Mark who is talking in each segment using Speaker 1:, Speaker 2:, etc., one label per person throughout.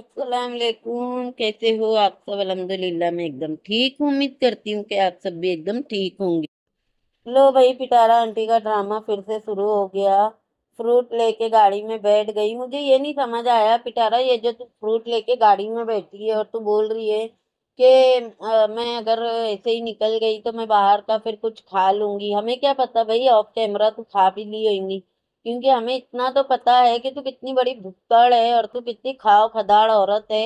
Speaker 1: असलकुम कैसे हो आप सब अलहमदिल्ला मैं एकदम ठीक हूँ उम्मीद करती हूँ कि आप सब भी एकदम ठीक होंगे लो भाई पिटारा आंटी का ड्रामा फिर से शुरू हो गया फ्रूट लेके गाड़ी में बैठ गई मुझे ये नहीं समझ आया पिटारा ये जो तू फ्रूट लेके गाड़ी में बैठी है और तू बोल रही है कि मैं अगर ऐसे ही निकल गई तो मैं बाहर का फिर कुछ खा लूँगी हमें क्या पता भाई ऑफ कैमरा तो खा भी ली होगी क्योंकि हमें इतना तो पता है कि तू कितनी बड़ी भुक्कड़ है और तू कितनी खाओ खदाड़ औरत है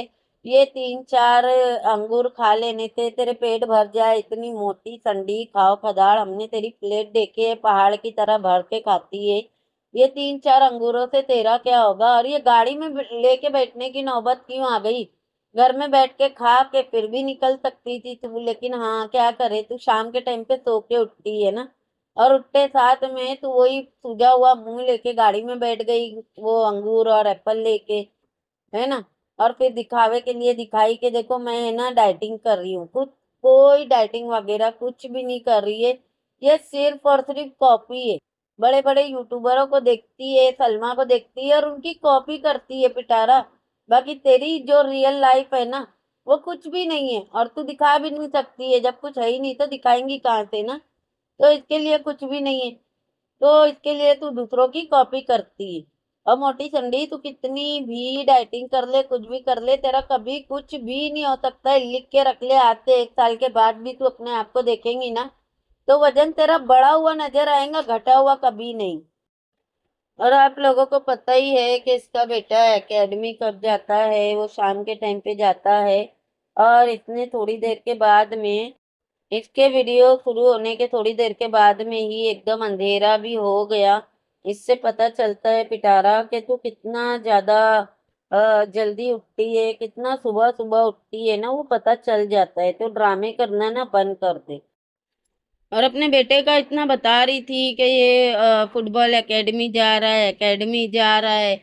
Speaker 1: ये तीन चार अंगूर खा लेने थे तेरे पेट भर जाए इतनी मोटी संडी खाओ खदाड़ हमने तेरी प्लेट देखे है पहाड़ की तरह भर के खाती है ये तीन चार अंगूरों से तेरा क्या होगा और ये गाड़ी में लेके बैठने की नौबत क्यों आ गई घर में बैठ के खा के फिर भी निकल सकती थी तू लेकिन हाँ क्या करे तू शाम के टाइम पे सो के उठती है ना और उठते साथ में तो वही सूझा हुआ मुंह लेके गाड़ी में बैठ गई वो अंगूर और एप्पल लेके है ना और फिर दिखावे के लिए दिखाई के देखो मैं है ना डाइटिंग कर रही हूँ कुछ कोई डाइटिंग वगैरह कुछ भी नहीं कर रही है ये सिर्फ और सिर्फ कॉपी है बड़े बड़े यूट्यूबरों को देखती है सलमा को देखती है और उनकी कॉपी करती है पिटारा बाकी तेरी जो रियल लाइफ है ना वो कुछ भी नहीं है और तू दिखा भी नहीं सकती है जब कुछ है ही नहीं तो दिखाएंगी कहाँ से ना तो इसके लिए कुछ भी नहीं है तो इसके लिए तू दूसरों की कॉपी करती है और मोटी संडी तू कितनी भी डाइटिंग कर ले कुछ भी कर ले तेरा कभी कुछ भी नहीं हो सकता है लिख के रख ले आते एक साल के बाद भी तू अपने आप को देखेंगी ना तो वजन तेरा बढ़ा हुआ नजर आएगा घटा हुआ कभी नहीं और आप लोगों को पता ही है कि इसका बेटा एकेडमी कब जाता है वो शाम के टाइम पे जाता है और इतने थोड़ी देर के बाद में इसके वीडियो शुरू होने के थोड़ी देर के बाद में ही एकदम अंधेरा भी हो गया इससे पता चलता है पिटारा कि तू कितना ज़्यादा जल्दी उठती है कितना सुबह सुबह उठती है ना वो पता चल जाता है तो ड्रामे करना ना बंद कर दे और अपने बेटे का इतना बता रही थी कि ये फुटबॉल एकेडमी जा रहा है एकेडमी जा रहा है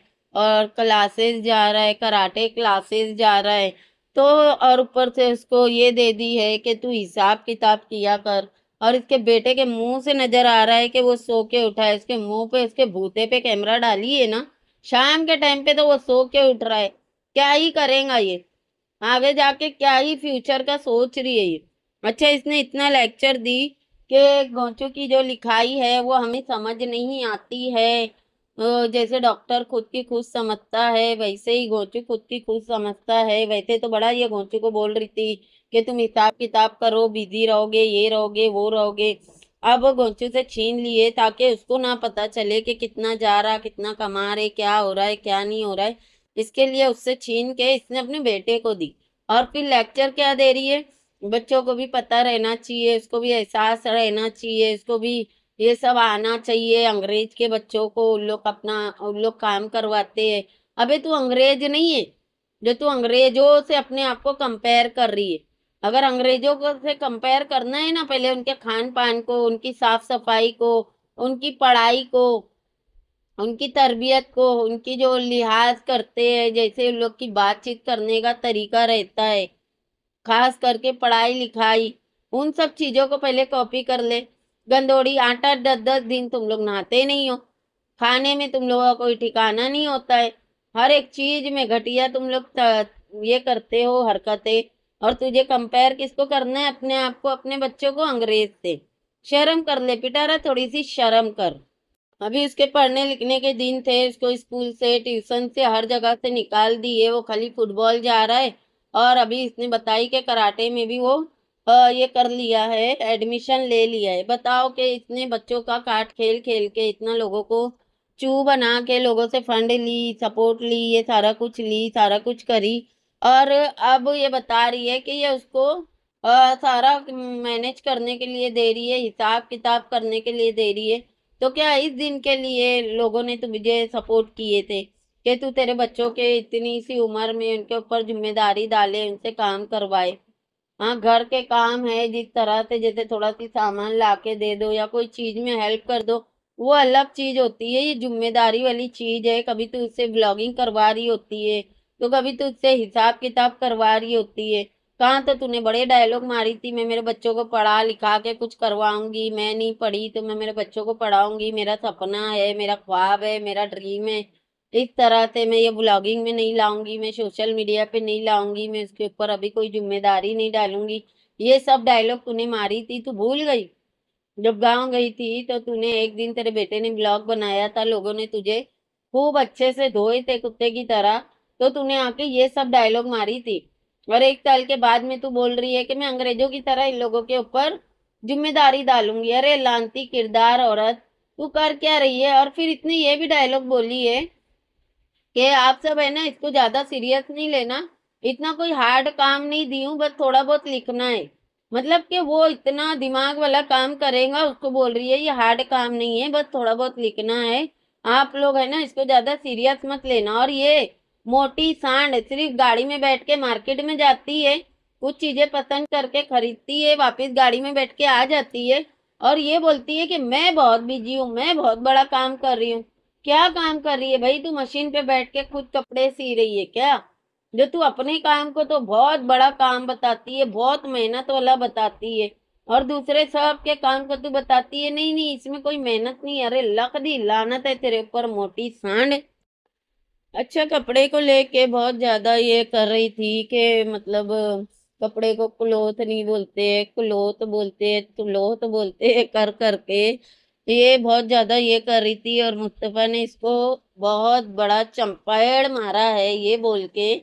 Speaker 1: और क्लासेस जा रहा है कराटे क्लासेस जा रहा है तो और ऊपर से उसको ये दे दी है कि तू हिसाब किताब किया कर और इसके बेटे के मुंह से नज़र आ रहा है कि वो सो के उठा है इसके मुंह पे इसके भूते पे कैमरा डाली है ना शाम के टाइम पे तो वो सो के उठ रहा है क्या ही करेगा ये आगे जाके क्या ही फ्यूचर का सोच रही है ये अच्छा इसने इतना लेक्चर दी कि गोचू की जो लिखाई है वो हमें समझ नहीं आती है जैसे डॉक्टर खुद की खुद समझता है वैसे ही घोचू खुद की खुद समझता है वैसे तो बड़ा ये घोची को बोल रही थी कि तुम हिसाब किताब करो बिजी रहोगे ये रहोगे वो रहोगे अब घोचू से छीन लिए ताकि उसको ना पता चले कि कितना जा रहा कितना कमा रहे क्या हो रहा है क्या नहीं हो रहा है इसके लिए उससे छीन के इसने अपने बेटे को दी और फिर लेक्चर क्या दे रही है बच्चों को भी पता रहना चाहिए उसको भी एहसास रहना चाहिए उसको भी ये सब आना चाहिए अंग्रेज के बच्चों को उन लोग अपना उन लोग काम करवाते हैं अबे तू अंग्रेज नहीं है जो तू अंग्रेजों से अपने आप को कंपेयर कर रही है अगर अंग्रेजों को से कंपेयर करना है ना पहले उनके खान पान को उनकी साफ सफाई को उनकी पढ़ाई को उनकी तरबियत को उनकी जो लिहाज करते हैं जैसे उन लोग की बातचीत करने का तरीका रहता है खास करके पढ़ाई लिखाई उन सब चीज़ों को पहले कॉपी कर ले गंदौड़ी आटा दस दस दिन तुम लोग नहाते नहीं हो खाने में तुम लोगों का कोई ठिकाना नहीं होता है हर एक चीज में घटिया तुम लोग ये करते हो हरकतें और तुझे कंपेयर किसको करना है अपने आप को अपने बच्चों को अंग्रेज से शर्म कर ले पिटारा थोड़ी सी शर्म कर अभी उसके पढ़ने लिखने के दिन थे उसको स्कूल से ट्यूशन से हर जगह से निकाल दिए वो खाली फुटबॉल जा रहा है और अभी इसने बताई कि कराटे में भी वो ये कर लिया है एडमिशन ले लिया है बताओ कि इतने बच्चों का काट खेल खेल के इतना लोगों को चू बना के लोगों से फंड ली सपोर्ट ली ये सारा कुछ ली सारा कुछ करी और अब ये बता रही है कि ये उसको आ, सारा मैनेज करने के लिए दे रही है हिसाब किताब करने के लिए दे रही है तो क्या इस दिन के लिए लोगों ने तुझे सपोर्ट किए थे कि तू तेरे बच्चों के इतनी सी उम्र में उनके ऊपर जिम्मेदारी डाले उनसे काम करवाए हाँ घर के काम है जिस तरह से जैसे थोड़ा सी सामान ला के दे दो या कोई चीज़ में हेल्प कर दो वो अलग चीज़ होती है ये जिम्मेदारी वाली चीज़ है कभी तो उससे ब्लॉगिंग करवा रही होती है तो कभी तो उससे हिसाब किताब करवा रही होती है कहाँ तो तूने बड़े डायलॉग मारी थी मैं मेरे बच्चों को पढ़ा लिखा के कुछ करवाऊंगी मैं नहीं पढ़ी तो मैं मेरे बच्चों को पढ़ाऊंगी मेरा सपना है मेरा ख्वाब है मेरा ड्रीम है इस तरह से मैं ये ब्लॉगिंग में नहीं लाऊंगी मैं सोशल मीडिया पे नहीं लाऊंगी मैं उसके ऊपर अभी कोई जिम्मेदारी नहीं डालूंगी ये सब डायलॉग तूने मारी थी तू भूल गई जब गांव गई थी तो तूने एक दिन तेरे बेटे ने ब्लॉग बनाया था लोगों ने तुझे खूब अच्छे से धोए थे कुत्ते की तरह तो तूने आके ये सब डायलॉग मारी थी और एक साल के बाद में तू बोल रही है कि मैं अंग्रेजों की तरह इन लोगों के ऊपर जिम्मेदारी डालूंगी अरे लानती किरदार औरत तू कर क्या रही है और फिर इतनी ये भी डायलॉग बोली है कि आप सब है ना इसको ज्यादा सीरियस नहीं लेना इतना कोई हार्ड काम नहीं दी हूँ बस थोड़ा बहुत लिखना है मतलब कि वो इतना दिमाग वाला काम करेगा उसको बोल रही है ये हार्ड काम नहीं है बस थोड़ा बहुत लिखना है आप लोग है ना इसको ज्यादा सीरियस मत लेना और ये मोटी सांड सिर्फ गाड़ी में बैठ के मार्केट में जाती है कुछ चीजें पसंद करके खरीदती है वापस गाड़ी में बैठ के आ जाती है और ये बोलती है कि मैं बहुत बिजी हूँ मैं बहुत बड़ा काम कर रही हूँ क्या काम कर रही है भाई तू मशीन पे बैठ के खुद कपड़े सी रही है क्या जो तू अपने काम को तो बहुत बड़ा काम बताती है बहुत मेहनत वाला बताती है और दूसरे सब के काम को तू बताती है नहीं नहीं इसमें कोई मेहनत नहीं अरे लख दी लानत है तेरे ऊपर मोटी सांड अच्छा कपड़े को लेके बहुत ज़्यादा ये कर रही थी कि मतलब कपड़े को क्लोथ नहीं बोलते क्लोथ बोलते क्लोथ बोलते कर करके ये बहुत ज़्यादा ये कर रही थी और मुस्तफ़ा ने इसको बहुत बड़ा चंपायड़ मारा है ये बोल के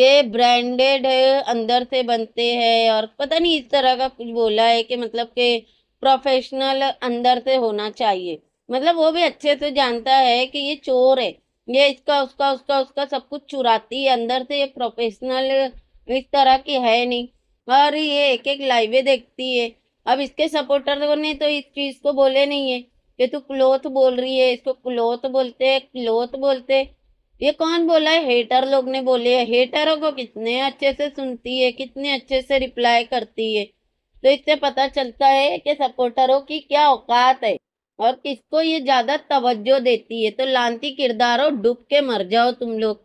Speaker 1: के ब्रांडेड अंदर से बनते हैं और पता नहीं इस तरह का कुछ बोला है कि मतलब के प्रोफेशनल अंदर से होना चाहिए मतलब वो भी अच्छे से जानता है कि ये चोर है ये इसका उसका उसका उसका सब कुछ चुराती है अंदर से ये प्रोफेशनल इस तरह की है नहीं और ये एक एक लाइवें देखती है अब इसके सपोर्टर ने तो इस चीज़ को बोले नहीं है कि तू तो क्लोथ बोल रही है इसको क्लोथ बोलते है क्लोथ बोलते ये कौन बोला है हेटर लोग ने बोले है हेटरों को कितने अच्छे से सुनती है कितने अच्छे से रिप्लाई करती है तो इससे पता चलता है कि सपोर्टरों की क्या औकात है और किसको ये ज़्यादा तवज्जो देती है तो लानती किरदारों डूब के मर जाओ तुम लोग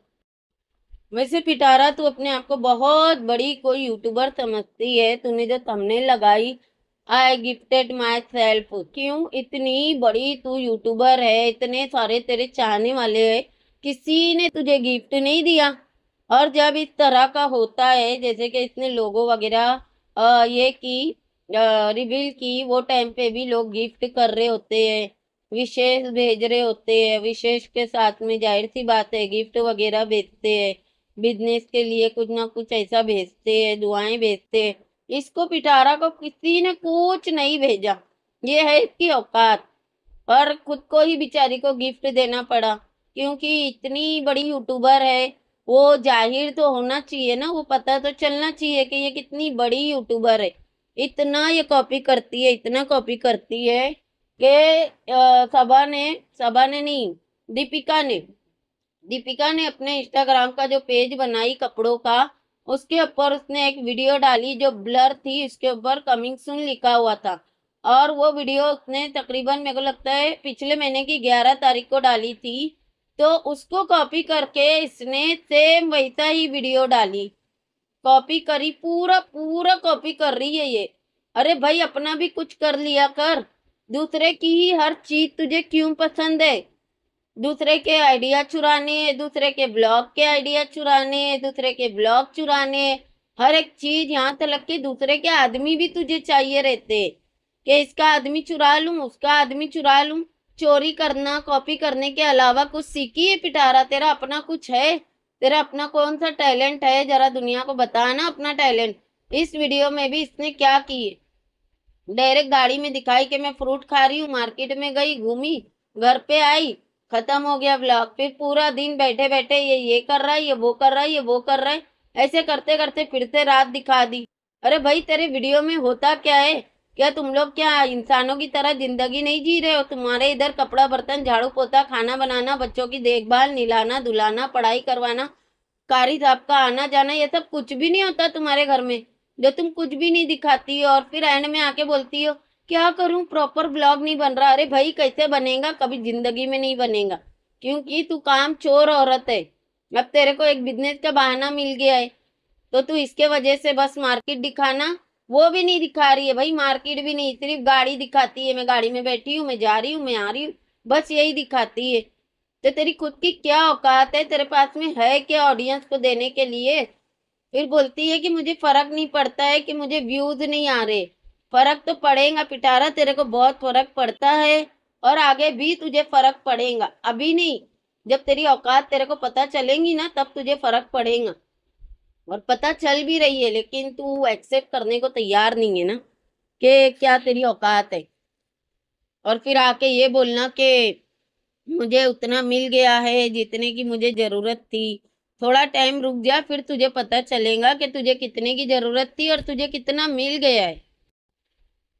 Speaker 1: वैसे पिटारा तू अपने आप को बहुत बड़ी कोई यूट्यूबर समझती है तूने जो तमने लगाई आई गिफ्टेड माई सेल्फ क्यों इतनी बड़ी तू यूट्यूबर है इतने सारे तेरे चाहने वाले है किसी ने तुझे गिफ्ट नहीं दिया और जब इस तरह का होता है जैसे कि इसने लोगो वगैरह ये की रिवील की वो टाइम पे भी लोग गिफ्ट कर रहे होते हैं विशेष भेज रहे होते हैं विशेष के साथ में जाहिर सी बात है गिफ्ट वगैरह भेजते हैं बिजनेस के लिए कुछ ना कुछ ऐसा भेजते हैं दुआएं भेजते हैं इसको पिटारा को किसी ने कुछ नहीं भेजा ये है इसकी औकात और खुद को ही बिचारी को गिफ्ट देना पड़ा क्योंकि इतनी बड़ी यूट्यूबर है वो जाहिर तो होना चाहिए ना वो पता तो चलना चाहिए कि ये कितनी बड़ी यूट्यूबर है इतना ये कॉपी करती है इतना कॉपी करती है कि सभा ने सभा ने नहीं दीपिका ने दीपिका ने अपने इंस्टाग्राम का जो पेज बनाई कपड़ों का उसके ऊपर उसने एक वीडियो डाली जो ब्लर थी उसके ऊपर कमिंग सुन लिखा हुआ था और वो वीडियो उसने तकरीबन मेरे को लगता है पिछले महीने की ग्यारह तारीख को डाली थी तो उसको कॉपी करके इसने सेम वैसा ही वीडियो डाली कॉपी करी पूरा पूरा कॉपी कर रही है ये अरे भाई अपना भी कुछ कर लिया कर दूसरे की ही हर चीज़ तुझे क्यों पसंद है दूसरे के आइडिया चुराने दूसरे के ब्लॉग के आइडिया चुराने दूसरे के ब्लॉग चुराने हर एक चीज यहाँ तक के दूसरे के आदमी भी तुझे चाहिए रहते कि इसका आदमी चुरा लूँ उसका आदमी चुरा लूँ चोरी करना कॉपी करने के अलावा कुछ सीखी है पिटारा तेरा अपना कुछ है तेरा अपना कौन सा टैलेंट है जरा दुनिया को बताना अपना टैलेंट इस वीडियो में भी इसने क्या किए डायरेक्ट गाड़ी में दिखाई कि मैं फ्रूट खा रही हूँ मार्केट में गई घूमी घर पे आई खत्म हो गया ब्लॉग फिर पूरा दिन बैठे बैठे ये ये कर रहा है ये वो कर रहा है ये वो कर रहा है ऐसे करते करते फिरते रात दिखा दी अरे भाई तेरे वीडियो में होता क्या है क्या तुम लोग क्या इंसानों की तरह जिंदगी नहीं जी रहे हो तुम्हारे इधर कपड़ा बर्तन झाड़ू पोता खाना बनाना बच्चों की देखभाल निलाना धुलाना पढ़ाई करवाना कारी साहब का आना जाना ये सब कुछ भी नहीं होता तुम्हारे घर में जो तुम कुछ भी नहीं दिखाती हो और फिर एंड में आके बोलती हो क्या करूं प्रॉपर ब्लॉग नहीं बन रहा अरे भाई कैसे बनेगा कभी जिंदगी में नहीं बनेगा क्योंकि तू काम चोर औरत है अब तेरे को एक बिजनेस का बहाना मिल गया है तो तू इसके वजह से बस मार्केट दिखाना वो भी नहीं दिखा रही है भाई मार्केट भी नहीं सिर्फ गाड़ी दिखाती है मैं गाड़ी में बैठी हूँ मैं जा रही हूँ मैं आ रही हूँ बस यही दिखाती है तो तेरी खुद की क्या औकात है तेरे पास में है क्या ऑडियंस को देने के लिए फिर बोलती है कि मुझे फर्क नहीं पड़ता है कि मुझे व्यूज नहीं आ रहे फर्क तो पड़ेगा पिटारा तेरे को बहुत फर्क पड़ता है और आगे भी तुझे फर्क पड़ेगा अभी नहीं जब तेरी औकात तेरे को पता चलेंगी ना तब तुझे फर्क पड़ेगा और पता चल भी रही है लेकिन तू एक्सेप्ट करने को तैयार नहीं है ना कि क्या तेरी औकात है और फिर आके ये बोलना कि मुझे उतना मिल गया है जितने की मुझे ज़रूरत थी थोड़ा टाइम रुक जा फिर तुझे पता चलेगा कि तुझे कितने की ज़रूरत थी और तुझे कितना मिल गया है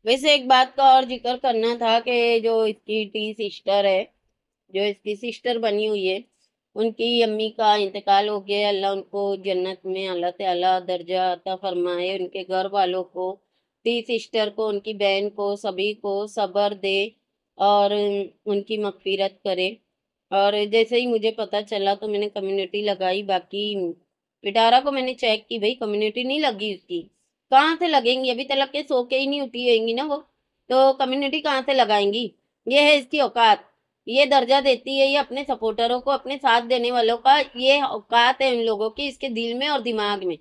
Speaker 1: वैसे एक बात का और जिक्र करना था कि जो इसकी टी सिस्टर है जो इसकी सिस्टर बनी हुई है उनकी अम्मी का इंतकाल हो गया अल्लाह उनको जन्नत में अल्लाह ताला दर्जा अता फरमाए उनके घर वालों को टी सिस्टर को उनकी बहन को सभी को सब्र दे और उनकी मगफिरत करे और जैसे ही मुझे पता चला तो मैंने कम्युनिटी लगाई बाकी पिटारा को मैंने चेक की भाई कम्युनिटी नहीं लगी उसकी कहाँ से लगेंगी अभी तलक के सो के ही नहीं उठी होंगी ना वो तो कम्युनिटी कहाँ से लगाएंगी ये है इसकी औकात ये दर्जा देती है ये अपने सपोर्टरों को अपने साथ देने वालों का ये औकात है उन लोगों की इसके दिल में और दिमाग में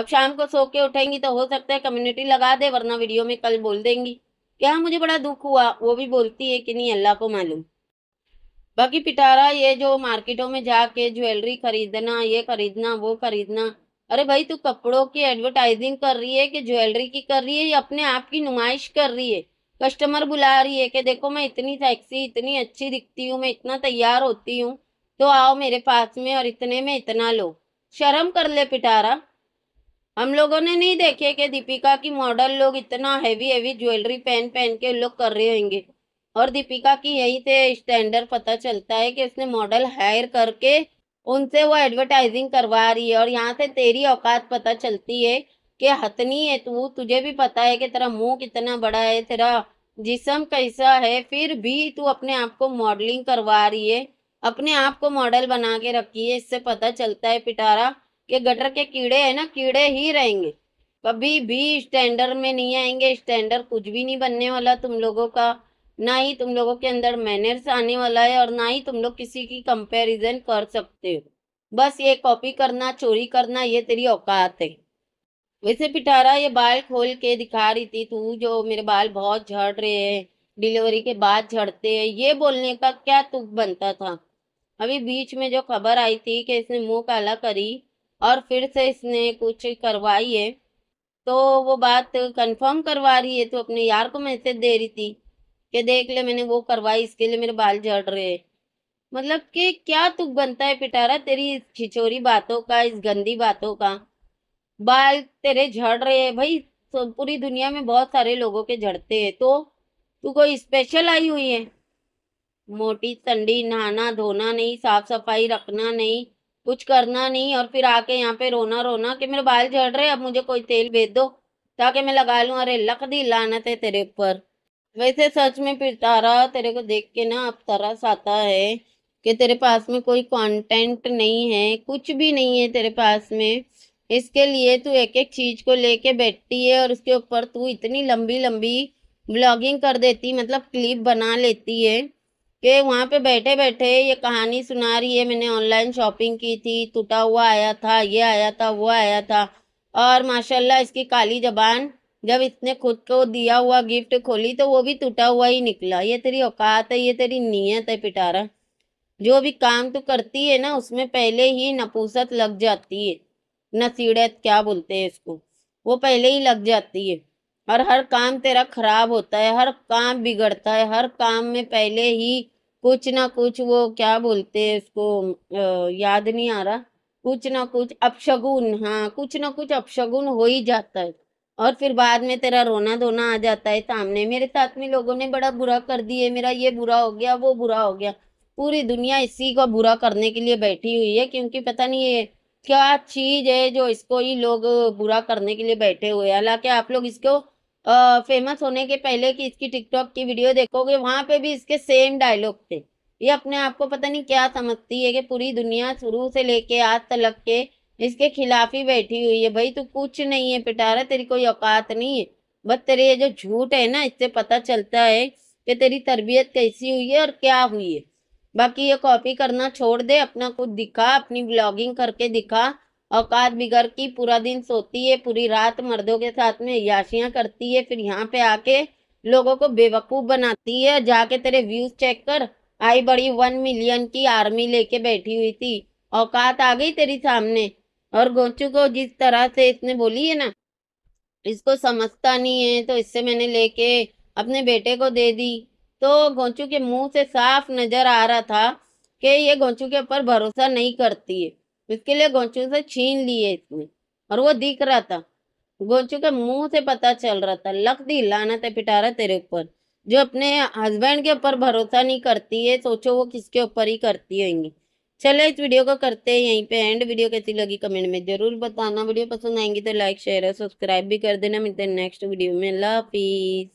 Speaker 1: अब शाम को सो के उठेंगी तो हो सकता है कम्युनिटी लगा दे वरना वीडियो में कल बोल देंगी क्या मुझे बड़ा दुख हुआ वो भी बोलती है कि नहीं अल्लाह को मालूम बाकी पिटारा ये जो मार्केटों में जाके ज्वेलरी खरीदना ये खरीदना वो खरीदना अरे भाई तू कपड़ों की एडवर्टाइजिंग कर रही है कि ज्वेलरी की कर रही है या अपने आप की नुमाइश कर रही है कस्टमर बुला रही है कि देखो मैं इतनी सेक्सी इतनी अच्छी दिखती हूँ मैं इतना तैयार होती हूँ तो आओ मेरे पास में और इतने में इतना लो शर्म कर ले पिटारा हम लोगों ने नहीं देखे कि दीपिका की मॉडल लोग इतना हैवी हैवी ज्वेलरी पहन पहन के लोग कर रहे होंगे और दीपिका की यही से स्टैंडर्ड पता चलता है कि उसने मॉडल हायर करके उनसे वो एडवर्टाइजिंग करवा रही है और यहाँ से तेरी औकात पता चलती है कि हतनी है तू तुझे भी पता है कि तेरा मुंह कितना बड़ा है तेरा जिसम कैसा है फिर भी तू अपने आप को मॉडलिंग करवा रही है अपने आप को मॉडल बना के रखी है इससे पता चलता है पिटारा कि गटर के कीड़े है ना कीड़े ही रहेंगे कभी भी स्टैंडर्ड में नहीं आएंगे स्टैंडर्ड कुछ भी नहीं बनने वाला तुम लोगों का ना ही तुम लोगों के अंदर मैनर्स आने वाला है और ना ही तुम लोग किसी की कंपैरिजन कर सकते हो बस ये कॉपी करना चोरी करना ये तेरी औकात है वैसे पिटारा ये बाल खोल के दिखा रही थी तू जो मेरे बाल बहुत झड़ रहे हैं डिलीवरी के बाद झड़ते हैं ये बोलने का क्या तुक बनता था अभी बीच में जो खबर आई थी कि इसने मुंह काला करी और फिर से इसने कुछ करवाई है तो वो बात कंफर्म करवा रही है तो अपने यार को मैसेज दे रही थी कि देख ले मैंने वो करवाई इसके लिए मेरे बाल झड़ रहे मतलब कि क्या तुक बनता है पिटारा तेरी इस छिचोरी बातों का इस गंदी बातों का बाल तेरे झड़ रहे हैं भाई तो पूरी दुनिया में बहुत सारे लोगों के झड़ते हैं तो तू कोई स्पेशल आई हुई है मोटी संडी नहाना धोना नहीं साफ सफाई रखना नहीं कुछ करना नहीं और फिर आके यहाँ पे रोना रोना कि मेरे बाल झड़ रहे अब मुझे कोई तेल भेज दो ताकि मैं लगा लूँ अरे लख दी लानत है तेरे ऊपर वैसे सच में पिटारा तेरे को देख के ना अब तरस आता है कि तेरे पास में कोई कंटेंट नहीं है कुछ भी नहीं है तेरे पास में इसके लिए तू एक एक चीज़ को लेके बैठती है और उसके ऊपर तू इतनी लंबी लंबी ब्लॉगिंग कर देती मतलब क्लिप बना लेती है कि वहाँ पे बैठे बैठे ये कहानी सुना रही है मैंने ऑनलाइन शॉपिंग की थी टूटा हुआ आया था ये आया था वो आया था और माशाल्लाह इसकी काली जबान जब इसने खुद को दिया हुआ गिफ्ट खोली तो वो भी टूटा हुआ ही निकला ये तेरी औकात है ये तेरी नीयत है पिटारा जो भी काम तू करती है ना उसमें पहले ही नपूसत लग जाती है नसीड़त क्या बोलते हैं इसको वो पहले ही लग जाती है और हर काम तेरा खराब होता है हर काम बिगड़ता है हर काम में पहले ही कुछ ना कुछ वो क्या बोलते हैं इसको याद नहीं आ रहा कुछ ना कुछ अपशगुन हाँ कुछ ना कुछ अपशगुन हो ही जाता है और फिर बाद में तेरा रोना धोना आ जाता है सामने मेरे साथ में लोगों ने बड़ा बुरा कर दिया मेरा ये बुरा हो गया वो बुरा हो गया पूरी दुनिया इसी को बुरा करने के लिए बैठी हुई है क्योंकि पता नहीं ये क्या चीज़ है जो इसको ही लोग बुरा करने के लिए बैठे हुए हैं हालांकि आप लोग इसको आ, फेमस होने के पहले कि इसकी टिकटॉक की वीडियो देखोगे वहाँ पे भी इसके सेम डायलॉग थे ये अपने आप को पता नहीं क्या समझती है कि पूरी दुनिया शुरू से लेके आज तलक के इसके खिलाफ ही बैठी हुई है भाई तू कुछ नहीं है पिटारा तेरी कोई औकात नहीं है बस तेरे ये जो झूठ है ना इससे पता चलता है कि तेरी तरबियत कैसी हुई है और क्या हुई है बाकी ये कॉपी करना छोड़ दे अपना कुछ दिखा अपनी ब्लॉगिंग करके दिखा औकात बिगड़ की पूरा दिन सोती है पूरी रात मर्दों के साथ में याशियाँ करती है फिर यहाँ पे आके लोगों को बेवकूफ़ बनाती है जाके तेरे व्यूज़ चेक कर आई बड़ी वन मिलियन की आर्मी लेके बैठी हुई थी औकात आ गई तेरी सामने और गोचू को जिस तरह से इसने बोली है ना इसको समझता नहीं है तो इससे मैंने लेके अपने बेटे को दे दी तो गोचू के मुंह से साफ नजर आ रहा था कि ये गोचू के ऊपर भरोसा नहीं करती है इसके लिए गोचू से छीन लिए इसने और वो दिख रहा था गोचू के मुंह से पता चल रहा था लक दी लाना था पिटारा तेरे ऊपर जो अपने हस्बैंड के ऊपर भरोसा नहीं करती है सोचो वो किसके ऊपर ही करती होंगी चले इस वीडियो को करते हैं यहीं पे एंड वीडियो कैसी लगी कमेंट में ज़रूर बताना वीडियो पसंद आएंगी तो लाइक शेयर और सब्सक्राइब भी कर देना मिलते हैं नेक्स्ट वीडियो में लाफिज